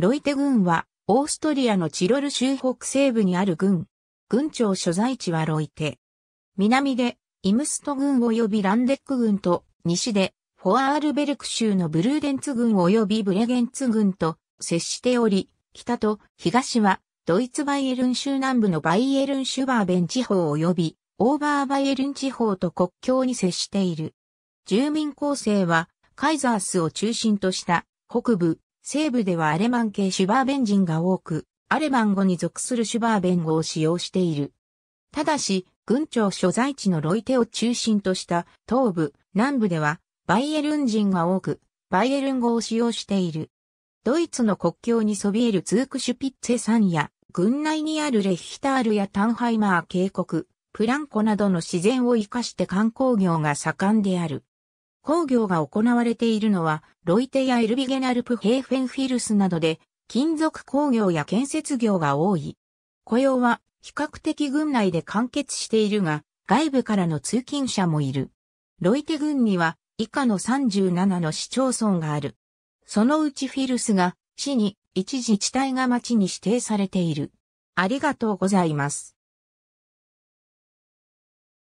ロイテ軍は、オーストリアのチロル州北西部にある軍。軍庁所在地はロイテ。南で、イムスト軍及びランデック軍と、西で、フォアールベルク州のブルーデンツ軍及びブレゲンツ軍と接しており、北と東は、ドイツバイエルン州南部のバイエルンシュバーベン地方及び、オーバーバイエルン地方と国境に接している。住民構成は、カイザースを中心とした、北部、西部ではアレマン系シュバーベン人が多く、アレマン語に属するシュバーベン語を使用している。ただし、軍庁所在地のロイテを中心とした東部、南部ではバイエルン人が多く、バイエルン語を使用している。ドイツの国境にそびえるツークシュピッツェ山や、軍内にあるレヒタールやタンハイマー渓谷、プランコなどの自然を生かして観光業が盛んである。工業が行われているのは、ロイテやエルビゲナルプヘーフェンフィルスなどで、金属工業や建設業が多い。雇用は比較的軍内で完結しているが、外部からの通勤者もいる。ロイテ軍には以下の37の市町村がある。そのうちフィルスが市に一自治体が町に指定されている。ありがとうございます。